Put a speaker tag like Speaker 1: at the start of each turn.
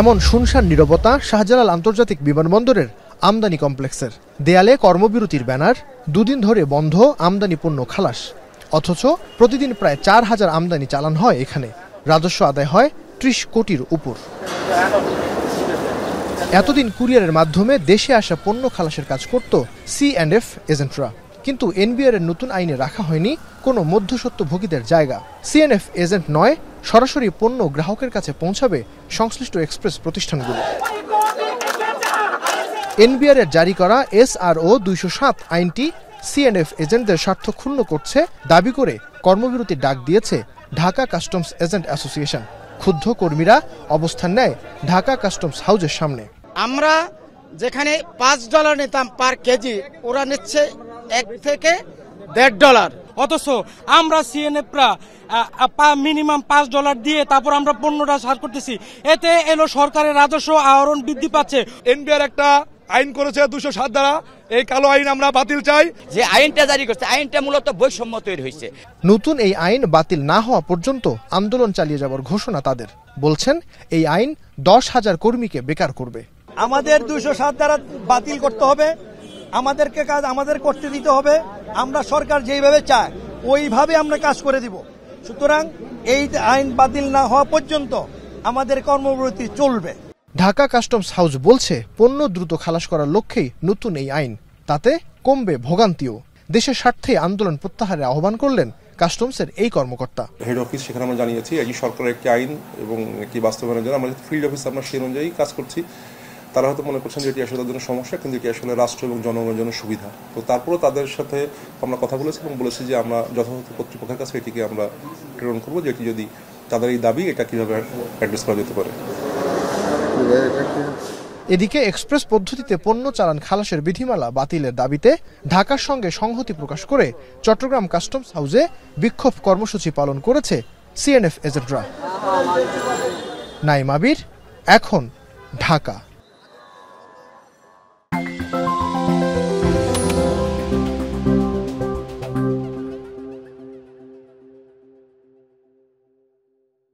Speaker 1: এমন শুনশান নিরবতা শাহজালাল আন্তর্জাতিক বিমানবন্দরের আমদানি কমপ্লেক্সের দেয়ালে কর্মবিরতির ব্যানার দুদিন ধরে বন্ধ আমদানি পণ্য খালাস অথচ প্রতিদিন প্রায় চার হাজার আমদানি চালান হয় এখানে রাজস্ব আদায় হয় ত্রিশ কোটির উপর এতদিন কুরিয়ারের মাধ্যমে দেশে আসা পণ্য খালাসের কাজ করত সি অ্যান্ড এফ এজেন্টরা কিন্তু এনবিআর এর নতুন আইনে রাখা হয়নি কোনো ভোগীদের জায়গা সিএনএফ এজেন্ট নয় সরাসরি পণ্য গ্রাহকের কাছে পৌঁছাবে সংশ্লিষ্ট এক্সপ্রেস প্রতিষ্ঠানগুলো এনবিআর এর জারি করা এসআরও দুইশো সাত আইনটি সিএনএফ এজেন্টদের স্বার্থ ক্ষুণ্ণ করছে দাবি করে কর্মবিরতি ডাক দিয়েছে ঢাকা কাস্টমস এজেন্ট অ্যাসোসিয়েশন ক্ষুব্ধ কর্মীরা অবস্থান নেয় ঢাকা কাস্টমস হাউজের সামনে আমরা যেখানে পাঁচ ডলার নিতাম পার কেজি ওরা নিচ্ছে এক থেকে দেড় ডলার অথচ আমরা সিএনএফরা মিনিমাম পাঁচ ডলার দিয়ে তারপর আমরা পণ্যটা সার করতেছি এতে এলো সরকারের রাজস্ব আহরণ বৃদ্ধি পাচ্ছে এনবিআর একটা আইন করেছে দুশো সাত দ্বারা এই কালো আইন আমরা বাতিল চাই যে আইনটা জারি করছে আইনটা মূলত বৈষম্য তৈরি হয়েছে নতুন এই আইন বাতিল না হওয়া পর্যন্ত আন্দোলন চালিয়ে যাবার ঘোষণা তাদের বলছেন এই আইন দশ হাজার কর্মীকে বেকার করবে আমাদের দুশো সাত দ্বারা বাতিল করতে হবে আমাদেরকে কাজ আমাদের করতে দিতে হবে আমরা সরকার যেইভাবে চায় ওইভাবে আমরা কাজ করে দিব সুতরাং এই আইন বাতিল না হওয়া পর্যন্ত আমাদের কর্মবিরতি চলবে ঢাকা কাস্টমস হাউস বলছে পণ্য দ্রুত খালাস করার লক্ষ্যেই নতুন এই আইন তাতে কমবে ভোগান্তিও দেশের স্বার্থে আন্দোলন প্রত্যাহারে আহ্বান করলেন কাস্টমসের এই কর্মকর্তা
Speaker 2: হেড অফিস সেখানে আমরা জানিয়েছি এই সরকারের একটি আইন এবং একটি বাস্তবায়নের জন্য আমরা ফিল্ড অফিস আমরা সেই অনুযায়ী কাজ করছি তারা হয়তো মনে করছেন যে এটি আসলে তাদের জন্য সমস্যা কিন্তু এটি আসলে রাষ্ট্র এবং জনগণের জন্য সুবিধা তো তারপরেও তাদের সাথে আমরা কথা বলেছি এবং বলেছি যে আমরা যথাযথ কর্তৃপক্ষের কাছে এটিকে আমরা প্রেরণ করবো যে এটি যদি তাদের এই দাবি এটা কীভাবে অ্যাড্রেস করা যেতে পারে
Speaker 1: এদিকে এক্সপ্রেস পদ্ধতিতে পণ্য চালান খালাসের বিধিমালা বাতিলের দাবিতে ঢাকার সঙ্গে সংহতি প্রকাশ করে চট্টগ্রাম কাস্টমস হাউসে বিক্ষোভ কর্মসূচি পালন করেছে সিএনএফ এজেন্টরা নাইম আবির এখন ঢাকা